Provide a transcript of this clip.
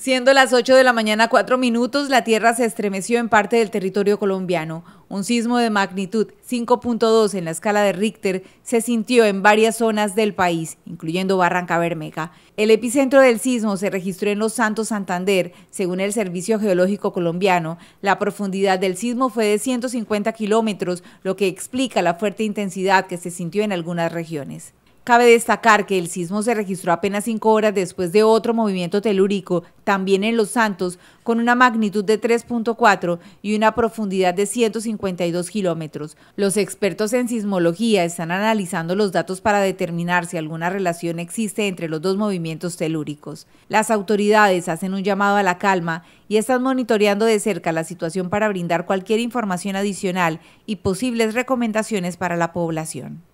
Siendo las 8 de la mañana 4 minutos, la tierra se estremeció en parte del territorio colombiano. Un sismo de magnitud 5.2 en la escala de Richter se sintió en varias zonas del país, incluyendo Barranca Bermeja. El epicentro del sismo se registró en Los Santos Santander, según el Servicio Geológico Colombiano. La profundidad del sismo fue de 150 kilómetros, lo que explica la fuerte intensidad que se sintió en algunas regiones. Cabe destacar que el sismo se registró apenas cinco horas después de otro movimiento telúrico, también en Los Santos, con una magnitud de 3.4 y una profundidad de 152 kilómetros. Los expertos en sismología están analizando los datos para determinar si alguna relación existe entre los dos movimientos telúricos. Las autoridades hacen un llamado a la calma y están monitoreando de cerca la situación para brindar cualquier información adicional y posibles recomendaciones para la población.